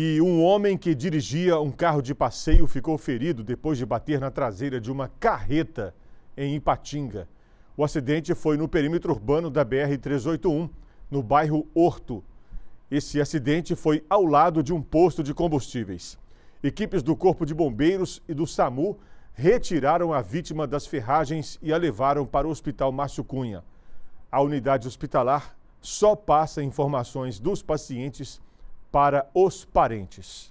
E um homem que dirigia um carro de passeio ficou ferido depois de bater na traseira de uma carreta em Ipatinga. O acidente foi no perímetro urbano da BR-381, no bairro Horto. Esse acidente foi ao lado de um posto de combustíveis. Equipes do Corpo de Bombeiros e do SAMU retiraram a vítima das ferragens e a levaram para o Hospital Márcio Cunha. A unidade hospitalar só passa informações dos pacientes para os parentes.